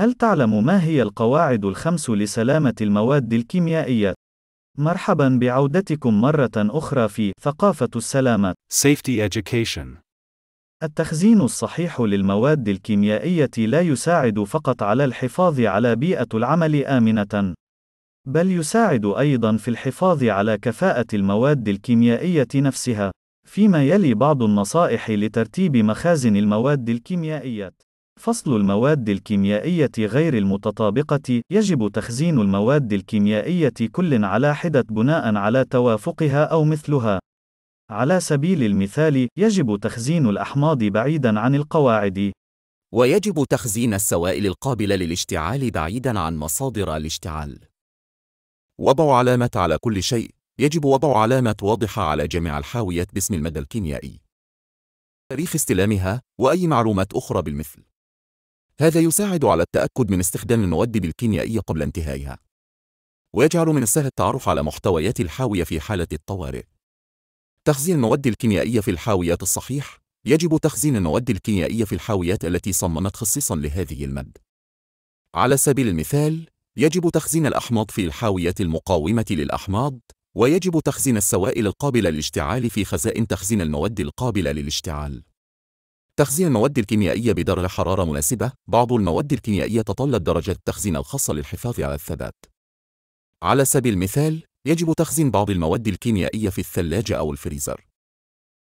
هل تعلم ما هي القواعد الخمس لسلامة المواد الكيميائية؟ مرحبا بعودتكم مرة أخرى في ثقافة السلامة. Safety Education. التخزين الصحيح للمواد الكيميائية لا يساعد فقط على الحفاظ على بيئة العمل آمنة، بل يساعد أيضا في الحفاظ على كفاءة المواد الكيميائية نفسها. فيما يلي بعض النصائح لترتيب مخازن المواد الكيميائية. فصل المواد الكيميائية غير المتطابقة يجب تخزين المواد الكيميائية كل على حدة بناء على توافقها أو مثلها على سبيل المثال يجب تخزين الأحماض بعيدا عن القواعد ويجب تخزين السوائل القابلة للاشتعال بعيدا عن مصادر الاشتعال وضع علامة على كل شيء يجب وضع علامة واضحة على جميع الحاويات باسم المدى الكيميائي تاريخ استلامها وأي معلومات أخرى بالمثل هذا يساعد على التأكد من استخدام المواد الكيميائية قبل انتهائها ويجعل من السهل التعرف على محتويات الحاوية في حالة الطوارئ تخزين المواد الكيميائية في الحاويات الصحيح يجب تخزين المواد الكيميائية في الحاويات التي صممت خصيصا لهذه المد على سبيل المثال يجب تخزين الأحماض في الحاويات المقاومة للأحماض ويجب تخزين السوائل القابلة للاشتعال في خزائن تخزين المواد القابلة للاشتعال تخزين المواد الكيميائية بدرجة حرارة مناسبة بعض المواد الكيميائية تتطلب درجة التخزين الخاصة للحفاظ على الثبات على سبيل المثال يجب تخزين بعض المواد الكيميائية في الثلاجة أو الفريزر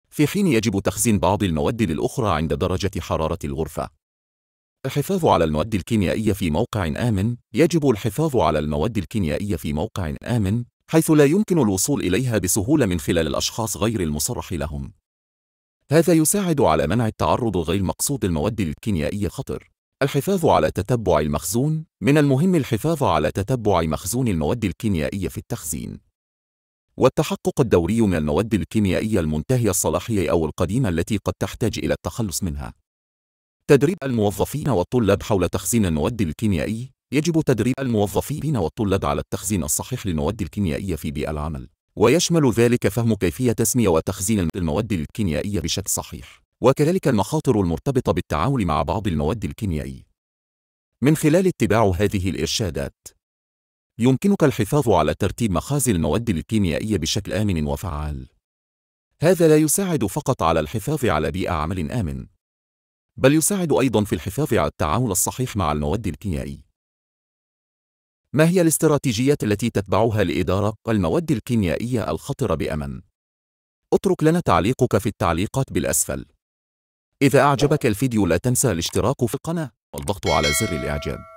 في حين يجب تخزين بعض المواد للأخرى عند درجة حرارة الغرفة الحفاظ على المواد الكيميائية في موقع آمن يجب الحفاظ على المواد الكيميائية في موقع آمن حيث لا يمكن الوصول إليها بسهولة من خلال الأشخاص غير المصرح لهم هذا يساعد على منع التعرض غير مقصود للمواد الكيميائية خطر الحفاظ على تتبع المخزون من المهم الحفاظ على تتبع مخزون المواد الكيميائية في التخزين والتحقق الدوري من المواد الكيميائية المنتهية الصلاحية أو القديمة التي قد تحتاج إلى التخلص منها تدريب الموظفين والطلاب حول تخزين المواد الكيميائية يجب تدريب الموظفين والطلاب على التخزين الصحيح للمواد الكيميائية في بيئة العمل ويشمل ذلك فهم كيفية تسمية وتخزين المواد الكيميائية بشكل صحيح وكذلك المخاطر المرتبطة بالتعامل مع بعض المواد الكيميائية من خلال اتباع هذه الإرشادات يمكنك الحفاظ على ترتيب مخازن المواد الكيميائية بشكل آمن وفعال هذا لا يساعد فقط على الحفاظ على بيئة عمل آمن بل يساعد أيضا في الحفاظ على التعامل الصحيح مع المواد الكيميائية ما هي الاستراتيجيات التي تتبعها لإدارة المواد الكيميائية الخطرة بأمن؟ اترك لنا تعليقك في التعليقات بالأسفل إذا أعجبك الفيديو لا تنسى الاشتراك في القناة والضغط على زر الإعجاب